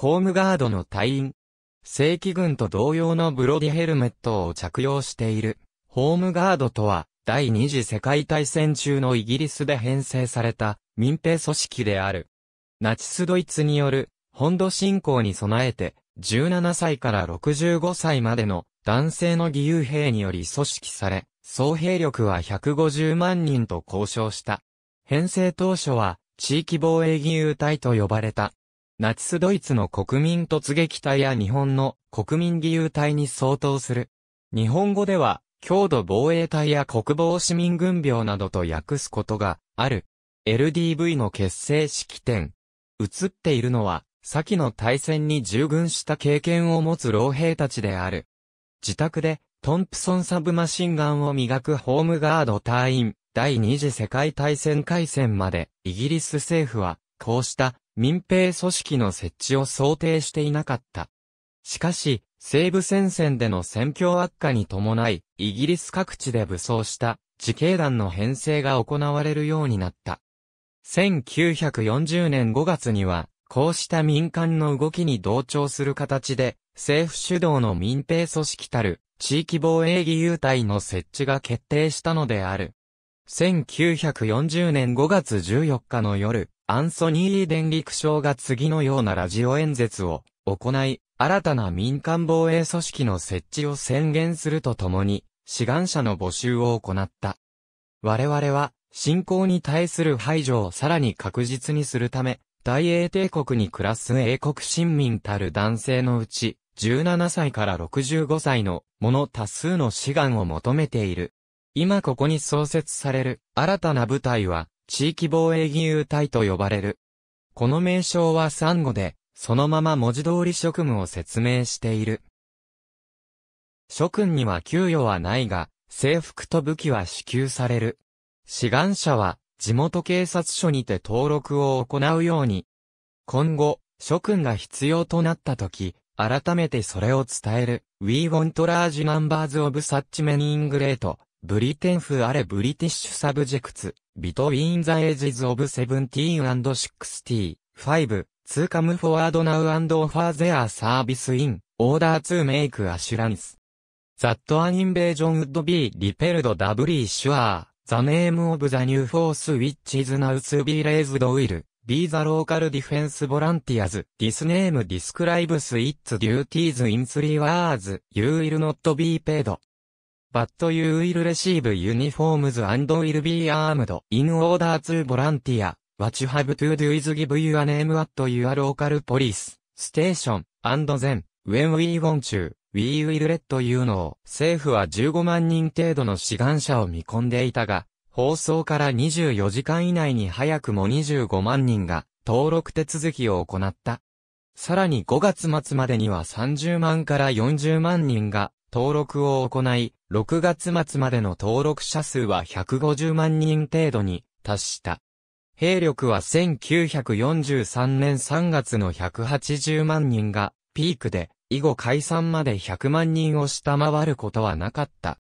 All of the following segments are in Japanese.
ホームガードの隊員。正規軍と同様のブロディヘルメットを着用している。ホームガードとは、第二次世界大戦中のイギリスで編成された民兵組織である。ナチスドイツによる本土侵攻に備えて、17歳から65歳までの男性の義勇兵により組織され、総兵力は150万人と交渉した。編成当初は、地域防衛義勇隊と呼ばれた。ナチスドイツの国民突撃隊や日本の国民義勇隊に相当する。日本語では、郷土防衛隊や国防市民軍病などと訳すことがある。LDV の結成式典。映っているのは、先の大戦に従軍した経験を持つ老兵たちである。自宅で、トンプソンサブマシンガンを磨くホームガード隊員、第二次世界大戦開戦まで、イギリス政府は、こうした民兵組織の設置を想定していなかった。しかし、西部戦線での戦況悪化に伴い、イギリス各地で武装した自警団の編成が行われるようになった。1940年5月には、こうした民間の動きに同調する形で、政府主導の民兵組織たる地域防衛義勇隊の設置が決定したのである。1940年5月14日の夜、アンソニー・デン陸将が次のようなラジオ演説を行い、新たな民間防衛組織の設置を宣言するとともに、志願者の募集を行った。我々は、侵攻に対する排除をさらに確実にするため、大英帝国に暮らす英国新民たる男性のうち、17歳から65歳のもの多数の志願を求めている。今ここに創設される新たな部隊は、地域防衛義勇隊と呼ばれる。この名称は産後で、そのまま文字通り職務を説明している。諸君には給与はないが、制服と武器は支給される。志願者は、地元警察署にて登録を行うように。今後、諸君が必要となった時、改めてそれを伝える。We want large numbers of such men in great Britain for あれ British subjects. between the ages of Seventeen and Sixty Five to come forward now and offer their service in order to make assurance. That an invasion would be repelled doubly sure, the name of the new force which is now to be raised will. Be the local defense volunteers. This name describes its duties in three words. You will not be paid. But you will receive uniforms and will be armed. In order to volunteer, what you have to do is give your name at your local police station, and then, when we want you, we will let you know. 政府は15万人程度の志願者を見込んでいたが、放送から24時間以内に早くも25万人が登録手続きを行った。さらに5月末までには30万から40万人が登録を行い、6月末までの登録者数は150万人程度に達した。兵力は1943年3月の180万人がピークで、以後解散まで100万人を下回ることはなかった。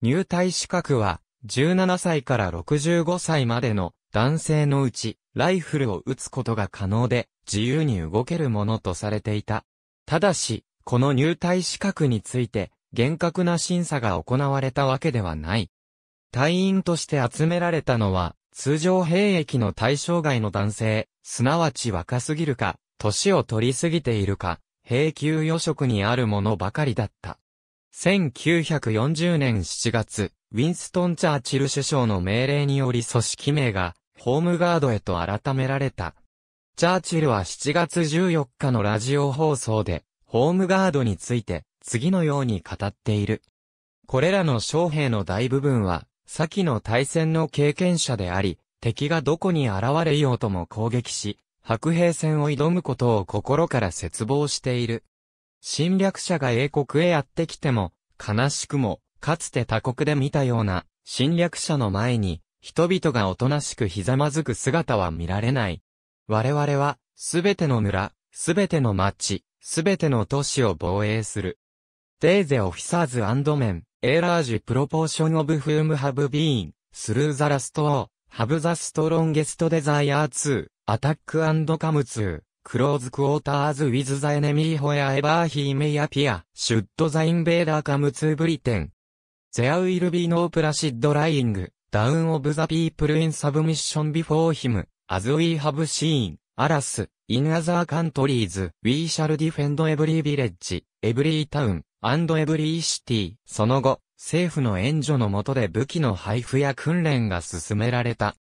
入隊資格は17歳から65歳までの男性のうちライフルを撃つことが可能で自由に動けるものとされていた。ただし、この入隊資格について厳格な審査が行われたわけではない。隊員として集められたのは、通常兵役の対象外の男性、すなわち若すぎるか、年を取りすぎているか、兵級予職にあるものばかりだった。1940年7月、ウィンストン・チャーチル首相の命令により組織名が、ホームガードへと改められた。チャーチルは7月14日のラジオ放送で、ホームガードについて、次のように語っている。これらの将兵の大部分は、先の大戦の経験者であり、敵がどこに現れようとも攻撃し、白兵戦を挑むことを心から絶望している。侵略者が英国へやってきても、悲しくも、かつて他国で見たような、侵略者の前に、人々がおとなしくひざまずく姿は見られない。我々は、すべての村、すべての町、すべての都市を防衛する。テーゼオフィサーズメン、エーラージュ・プロポーションオブフームハブビーン、スルーザラストオー、ハブザストロンゲストデザイアー2、アタックカムツー、クローズクォーターズウィズザエネミーホヤエバーヒーメイアピア、シュッドザインベーダーカムツーブリテン。ゼアウィルビーノープラシッドライング、ダウンオブザピープルインサブミッションビフォーヒム、アズウィーハブシーン、アラス、インアザーカントリーズ、ウィーシャルディフェンドエブリービレッジ、エブリータウン。アンドエブリーシティ。その後、政府の援助の下で武器の配布や訓練が進められた。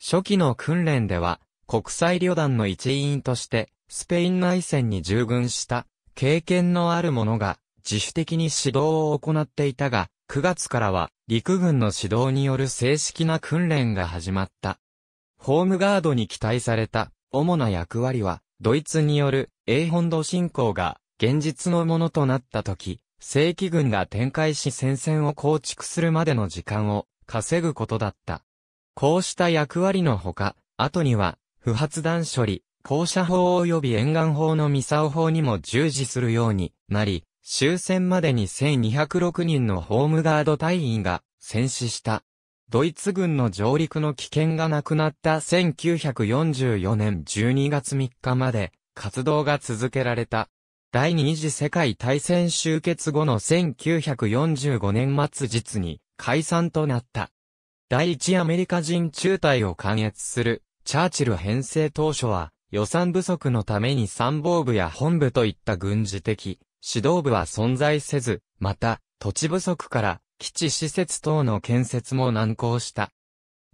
初期の訓練では、国際旅団の一員として、スペイン内戦に従軍した経験のある者が自主的に指導を行っていたが、9月からは陸軍の指導による正式な訓練が始まった。ホームガードに期待された主な役割は、ドイツによる英本土侵攻が現実のものとなった時、正規軍が展開し戦線を構築するまでの時間を稼ぐことだった。こうした役割のほか、後には、不発弾処理、降車法及び沿岸法のミサオ法にも従事するようになり、終戦までに1206人のホームガード隊員が戦死した。ドイツ軍の上陸の危険がなくなった1944年12月3日まで活動が続けられた。第二次世界大戦終結後の1945年末日に解散となった。第一アメリカ人中隊を関越するチャーチル編成当初は予算不足のために参謀部や本部といった軍事的指導部は存在せず、また土地不足から基地施設等の建設も難航した。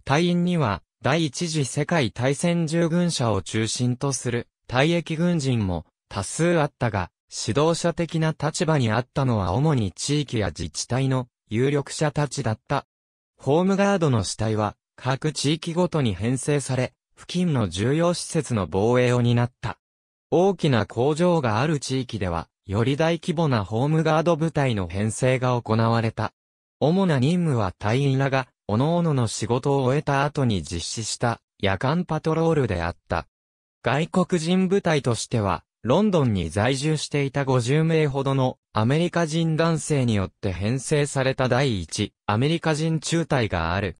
隊員には第一次世界大戦従軍者を中心とする退役軍人も多数あったが、指導者的な立場にあったのは主に地域や自治体の有力者たちだった。ホームガードの主体は、各地域ごとに編成され、付近の重要施設の防衛を担った。大きな工場がある地域では、より大規模なホームガード部隊の編成が行われた。主な任務は隊員らが、各々の仕事を終えた後に実施した夜間パトロールであった。外国人部隊としては、ロンドンに在住していた50名ほどのアメリカ人男性によって編成された第一アメリカ人中隊がある。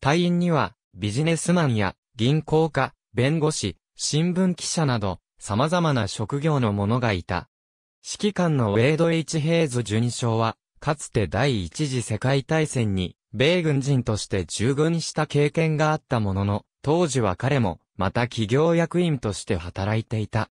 隊員にはビジネスマンや銀行家、弁護士、新聞記者など様々な職業の者がいた。指揮官のウェイド・イチ・ヘイズ准将は、かつて第一次世界大戦に米軍人として従軍した経験があったものの、当時は彼も、また企業役員として働いていた。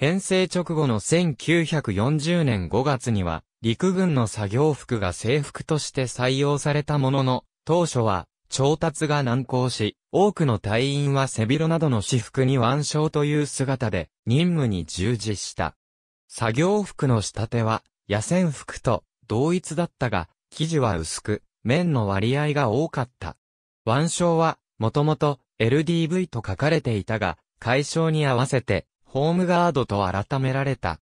編成直後の1940年5月には、陸軍の作業服が制服として採用されたものの、当初は、調達が難航し、多くの隊員は背広などの私服に腕章という姿で、任務に従事した。作業服の仕立ては、野戦服と同一だったが、生地は薄く、面の割合が多かった。腕章は、もともと LDV と書かれていたが、解消に合わせてホームガードと改められた。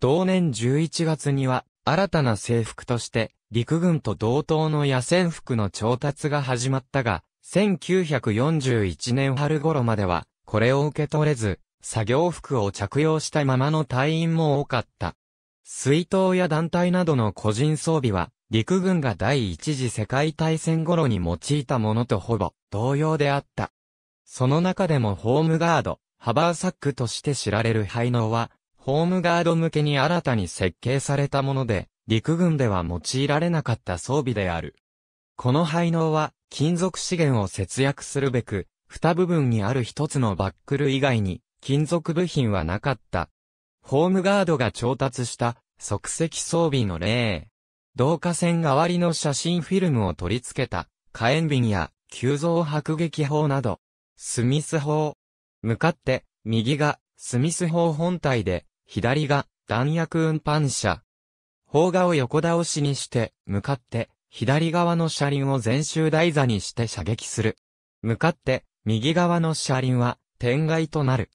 同年11月には、新たな制服として、陸軍と同等の野戦服の調達が始まったが、1941年春頃までは、これを受け取れず、作業服を着用したままの隊員も多かった。水筒や団体などの個人装備は、陸軍が第一次世界大戦頃に用いたものとほぼ同様であった。その中でもホームガード、ハバーサックとして知られる配能は、ホームガード向けに新たに設計されたもので、陸軍では用いられなかった装備である。この配能は、金属資源を節約するべく、二部分にある一つのバックル以外に、金属部品はなかった。ホームガードが調達した、即席装備の例。導火線代わりの写真フィルムを取り付けた、火炎瓶や、急増迫撃砲など、スミス砲、向かって、右が、スミス砲本体で、左が、弾薬運搬車。砲画を横倒しにして、向かって、左側の車輪を全周台座にして射撃する。向かって、右側の車輪は、天外となる。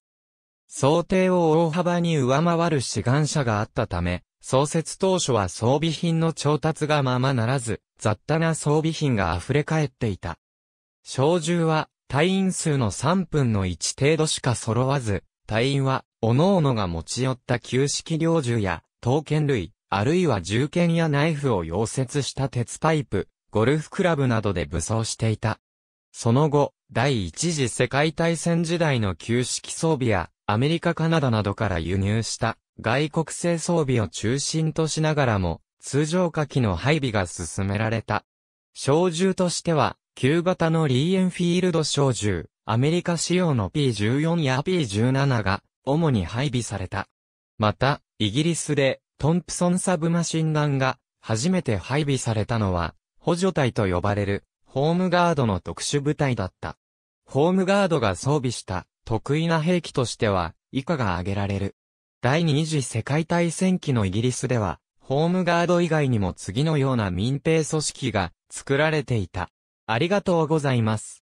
想定を大幅に上回る志願者があったため、創設当初は装備品の調達がままならず、雑多な装備品が溢れ返っていた。小銃は隊員数の3分の1程度しか揃わず、隊員は、各々が持ち寄った旧式猟銃や、刀剣類、あるいは銃剣やナイフを溶接した鉄パイプ、ゴルフクラブなどで武装していた。その後、第一次世界大戦時代の旧式装備や、アメリカカナダなどから輸入した外国製装備を中心としながらも、通常火器の配備が進められた。小銃としては、旧型のリーエンフィールド小銃、アメリカ仕様の P14 や P17 が、主に配備された。また、イギリスで、トンプソンサブマシンガンが、初めて配備されたのは、補助隊と呼ばれる、ホームガードの特殊部隊だった。ホームガードが装備した、得意な兵器としては、以下が挙げられる。第二次世界大戦期のイギリスでは、ホームガード以外にも次のような民兵組織が作られていた。ありがとうございます。